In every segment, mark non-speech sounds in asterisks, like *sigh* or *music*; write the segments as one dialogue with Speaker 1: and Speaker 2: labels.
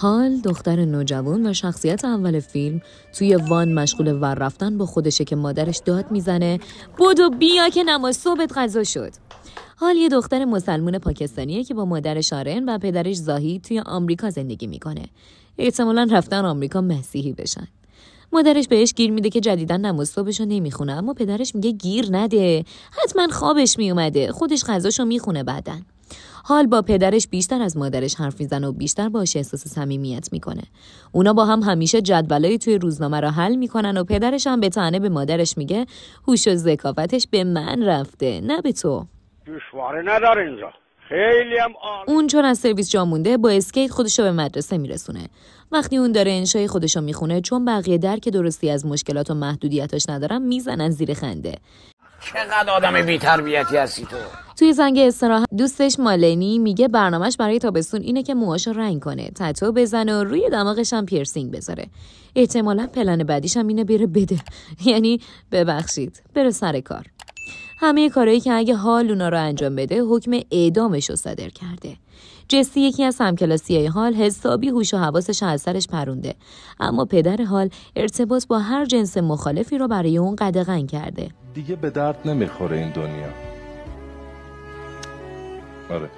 Speaker 1: حال دختر نوجوان و شخصیت اول فیلم توی وان مشغول ور رفتن با خودشه که مادرش داد میزنه بودو بیا که نماز صبحت غذا شد حال یه دختر مسلمون پاکستانیه که با مادر شارن و پدرش زاهی توی آمریکا زندگی میکنه احتمالا رفتن آمریکا مسیحی بشن مادرش بهش گیر میده که جدیدا نماز صبحشو نمیخونه اما پدرش میگه گیر نده حتما خوابش میومده خودش غذاشو میخونه بعدن حال با پدرش بیشتر از مادرش حرف میزنه و بیشتر باش احساس صمیمیت میکنه اونا با هم همیشه جدولایی توی روزنامه را حل میکنن و پدرش هم به تنه به مادرش میگه هوش و ذکافتش به من رفته نه به تو دشواره نداره خیلی اون چون از سرویس جا مونده با اسکیت خودشو به مدرسه میرسونه وقتی اون داره انشای خودشو میخونه چون بقیه درک درستی از مشکلات و محدودیتاش ندارن میزنن زیر خنده چقدر آدم بیتربیتی هستی تو توی زنگ استراحت دوستش مالنی میگه برنامهش برای تابستون اینه که موهاشو رنگ کنه تتو بزنه و روی دماغش هم پیرسینگ بذاره احتمالا پلن بعدیش اینه بره بده *laughs* یعنی ببخشید بره سر کار همه کارهایی که اگه حال اونا رو انجام بده حکم اعدامش رو صادر کرده جسی یکی از همکلاسی های حال حسابی هوش و حواسش از سرش پرونده اما پدر حال ارتباط با هر جنس مخالفی رو برای اون قدغن کرده دیگه به درد نمیخوره این دنیا آره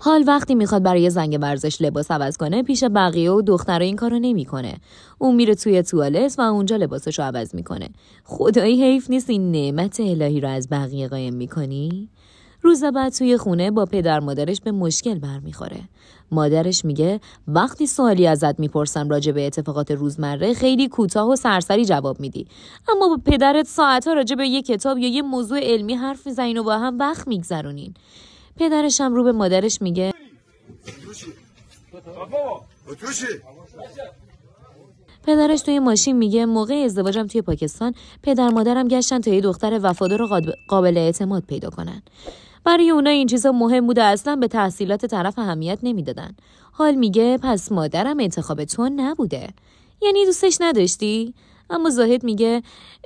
Speaker 1: حال وقتی میخواد برای زنگ ورزش لباس عوض کنه پیش بقیه و دختر این کارو نمیکنه اون میره توی توالت و اونجا لباسش رو عوض میکنه خدایی حیف نیست این نعمت الهی رو از بقیه قایم میکنی روز بعد توی خونه با پدر مادرش به مشکل برمیخوره مادرش میگه وقتی سوالی ازت میپرسم راجع به اتفاقات روزمره خیلی کوتاه و سرسری جواب میدی اما با پدرت ساعتها راجع به یه کتاب یا یه موضوع علمی حرف میزنین و با هم وقت میگذرونین پدرش هم رو به مادرش میگه پدرش توی ماشین میگه موقع ازدواجم توی پاکستان پدر مادرم گشتن تا یه دختر وفادار و قابل اعتماد پیدا کنن برای اونا این چیزا مهم بوده اصلا به تحصیلات طرف اهمیت نمیدادن حال میگه پس مادرم انتخاب تو نبوده یعنی دوستش نداشتی اما زاهد میگه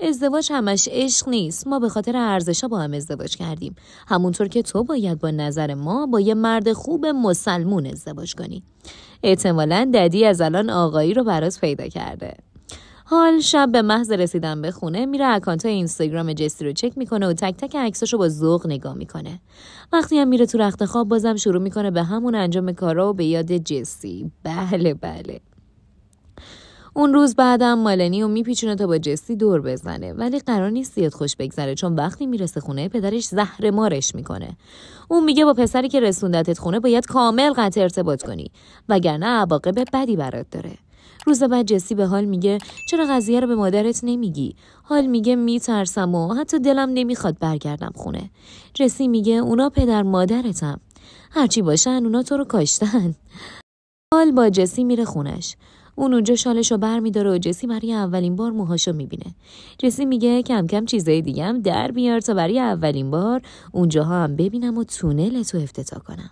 Speaker 1: ازدواج همش عشق نیست ما به خاطر ارزشا با هم ازدواج کردیم همونطور که تو باید با نظر ما با یه مرد خوب مسلمون ازدواج کنی احتمالا ددی از الان آقایی رو برات پیدا کرده حال شب به محض رسیدن به خونه میره اکانت اینستاگرام جسی رو چک میکنه و تک تک عکساشو رو با ذوق نگاه میکنه وقتی هم میره تو رخت خواب بازم شروع میکنه به همون انجام کارا و به یاد جسی بله بله اون روز بعدم مالنی و میپیچونه تا با جسی دور بزنه ولی قرار نیست زیاد خوش بگذره چون وقتی میرسه خونه پدرش زهر مارش میکنه اون میگه با پسری که رسوندتت خونه باید کامل قطع ارتباط کنی وگرنه عواقب بدی برات داره روز بعد جسی به حال میگه چرا قضیه رو به مادرت نمیگی حال میگه میترسم و حتی دلم نمیخواد برگردم خونه جسی میگه اونا پدر مادرتم هرچی باشن اونا تو رو کاشتن حال با جسی میره خونش اون اونجا شالشو بر میداره و جسی برای اولین بار موهاشو میبینه جسی میگه کم کم چیزای دیگه در بیار تا برای اولین بار اونجاها هم ببینم و تونل تو افتتاح کنم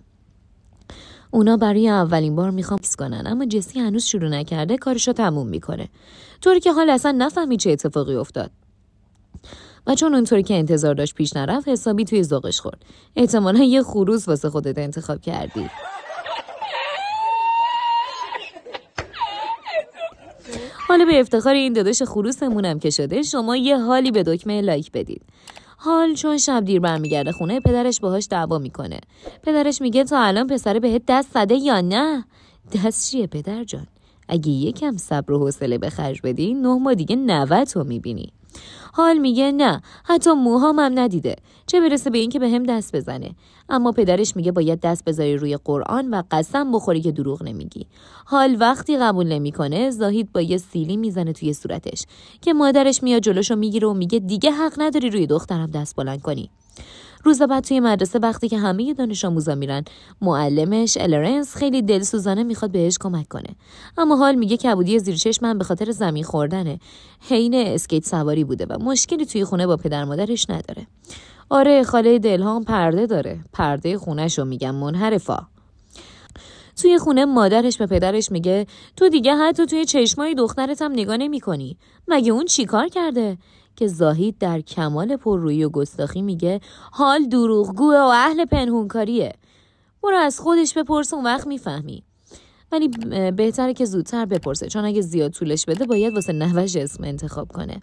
Speaker 1: اونا برای اولین بار میخوام پیس کنن اما جسی هنوز شروع نکرده کارشو تموم میکنه طوری که حال اصلا نفهمی چه اتفاقی افتاد و چون اونطوری که انتظار داشت پیش نرفت حسابی توی ذوقش خورد احتمالا یه خروز واسه خودت انتخاب کردی حالا به افتخار این داداش خروسمونم که شده شما یه حالی به دکمه لایک بدید حال چون شب دیر برمیگرده خونه پدرش باهاش دعوا میکنه پدرش میگه تا الان پسر بهت دست زده یا نه دست چیه پدر جان اگه یکم صبر و حوصله به خرج بدی نه ما دیگه 90 رو میبینی حال میگه نه حتی موهامم هم ندیده چه برسه به اینکه به هم دست بزنه اما پدرش میگه باید دست بذاری روی قرآن و قسم بخوری که دروغ نمیگی حال وقتی قبول نمیکنه زاهید با یه سیلی میزنه توی صورتش که مادرش میاد جلوشو میگیره و میگه دیگه حق نداری روی دخترم دست بلند کنی روز بعد توی مدرسه وقتی که همه دانش آموزا میرن معلمش الرنس خیلی دلسوزانه میخواد بهش کمک کنه اما حال میگه کبودی زیر من به خاطر زمین خوردنه حین اسکیت سواری بوده و مشکلی توی خونه با پدر مادرش نداره آره خاله دلهام پرده داره پرده خونش رو میگم منحرفا توی خونه مادرش به پدرش میگه تو دیگه حتی توی چشمای دخترت هم نگاه نمی کنی. مگه اون چیکار کرده که زاهید در کمال پررویی و گستاخی میگه حال دروغگوه و اهل پنهونکاریه برو از خودش بپرس اون وقت میفهمی ولی بهتره که زودتر بپرسه چون اگه زیاد طولش بده باید واسه نوش اسم انتخاب کنه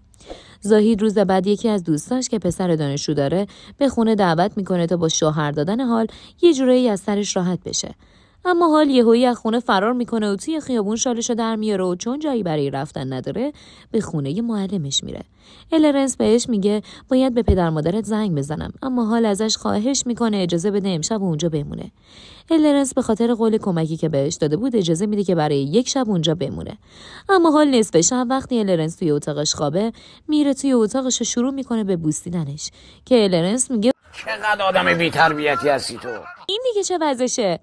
Speaker 1: زاهید روز بعد یکی از دوستاش که پسر دانشجو داره به خونه دعوت میکنه تا با شوهر دادن حال یه جورایی از سرش راحت بشه اما حال یهویی از خونه فرار میکنه و توی خیابون شالش رو در میاره و چون جایی برای رفتن نداره به خونه معلمش میره الرنس بهش میگه باید به پدر مادرت زنگ بزنم اما حال ازش خواهش میکنه اجازه بده امشب اونجا بمونه الرنس به خاطر قول کمکی که بهش داده بود اجازه میده که برای یک شب اونجا بمونه اما حال نصف شب وقتی الرنس توی اتاقش خوابه میره توی اتاقش شروع میکنه به بوسیدنش که الرنس میگه چقدر آدم بیتربیتی هستی تو این دیگه چه وضعشه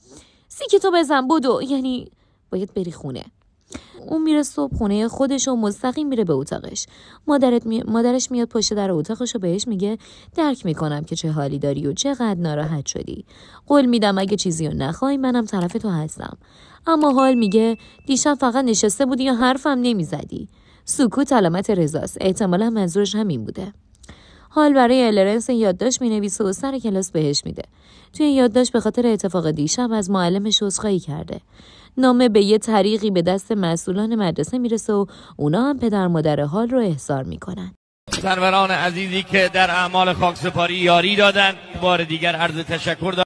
Speaker 1: تو بزن بودو یعنی باید بری خونه اون میره صبح خونه خودش و مستقیم میره به اتاقش مادرت مادرش میاد پشت در اتاقش و بهش میگه درک میکنم که چه حالی داری و چقدر ناراحت شدی قول میدم اگه چیزی رو نخوای منم طرف تو هستم اما حال میگه دیشب فقط نشسته بودی یا حرفم نمیزدی سکوت علامت رضاست احتمالا منظورش همین بوده حال برای الرنس یادداشت مینویسه و سر کلاس بهش میده توی یادداشت به خاطر اتفاق دیشب از معلمش عذرخواهی کرده نامه به یه طریقی به دست مسئولان مدرسه میرسه و اونا هم پدر مادر حال رو احضار میکنن سروران عزیزی که در اعمال خاکسپاری یاری دادن بار دیگر عرض تشکر دارم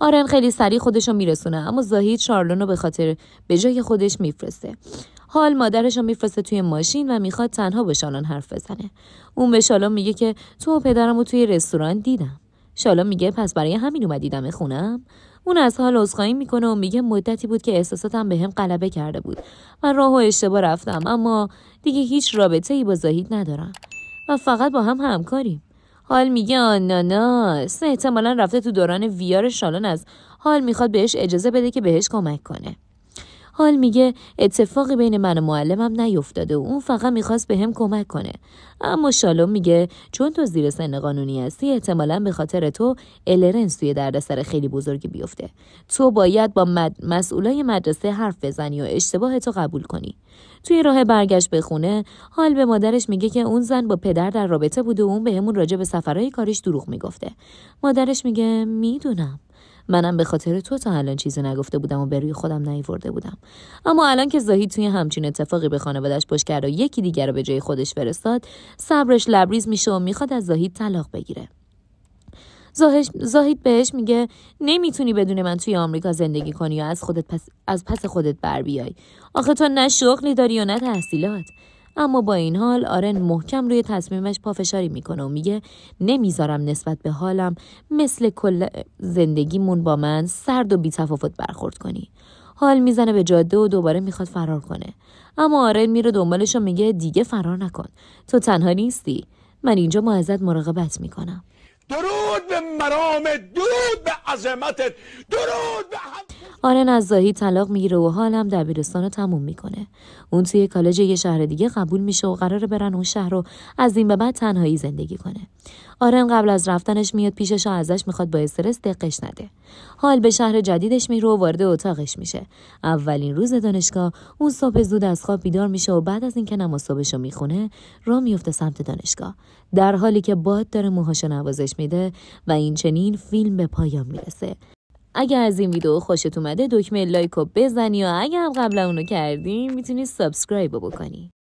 Speaker 1: آرن خیلی سریع خودش رو میرسونه اما زاهید شارلون رو به خاطر به جای خودش میفرسته حال مادرش رو میفرسته توی ماشین و میخواد تنها به شالان حرف بزنه اون به شالان میگه که تو و پدرم رو توی رستوران دیدم شالان میگه پس برای همین اومدیدم خونم اون از حال عذرخواهی میکنه و میگه مدتی بود که احساساتم به هم غلبه کرده بود من راه و اشتباه رفتم اما دیگه هیچ رابطه ای با زاهید ندارم و فقط با هم همکاریم حال میگه آناناس احتمالا رفته تو دوران ویار شالان از حال میخواد بهش اجازه بده که بهش کمک کنه حال میگه اتفاقی بین من و معلمم نیفتاده و اون فقط میخواست به هم کمک کنه اما شالوم میگه چون تو زیر سن قانونی هستی احتمالا به خاطر تو الرنس توی دردسر خیلی بزرگی بیفته تو باید با مسئولای مدرسه حرف بزنی و اشتباه تو قبول کنی توی راه برگشت به خونه حال به مادرش میگه که اون زن با پدر در رابطه بوده و اون بهمون به راجع به سفرهای کاریش دروغ میگفته مادرش میگه میدونم منم به خاطر تو تا الان چیزی نگفته بودم و به خودم نیورده بودم اما الان که زاهید توی همچین اتفاقی به خانوادش پشت کرد و یکی دیگر رو به جای خودش فرستاد صبرش لبریز میشه و میخواد از زاهید طلاق بگیره زاهید بهش میگه نمیتونی بدون من توی آمریکا زندگی کنی و از خودت پس از پس خودت بر بیای آخه تو نه شغلی داری و نه تحصیلات اما با این حال آرن محکم روی تصمیمش پافشاری میکنه و میگه نمیذارم نسبت به حالم مثل کل زندگیمون با من سرد و بیتفاوت برخورد کنی حال میزنه به جاده و دوباره میخواد فرار کنه اما آرن میره دنبالش و میگه دیگه فرار نکن تو تنها نیستی من اینجا ما ازت مراقبت میکنم درود به مرام درود به عظمتت درود به هم... نزاهی طلاق میگیره و حالم دبیرستان رو تموم میکنه اون توی کالج یه شهر دیگه قبول میشه و قراره برن اون شهر رو از این به بعد تنهایی زندگی کنه آرن قبل از رفتنش میاد پیشش و ازش میخواد با استرس دقش نده حال به شهر جدیدش میره و وارد اتاقش میشه اولین روز دانشگاه اون صبح زود از خواب بیدار میشه و بعد از اینکه نماز رو میخونه را میفته سمت دانشگاه در حالی که باد داره موهاشو نوازش میده و این چنین فیلم به پایان میرسه اگر از این ویدیو خوشت اومده دکمه لایک رو بزنی و اگر هم قبلا اونو کردی میتونی سابسکرایب بکنی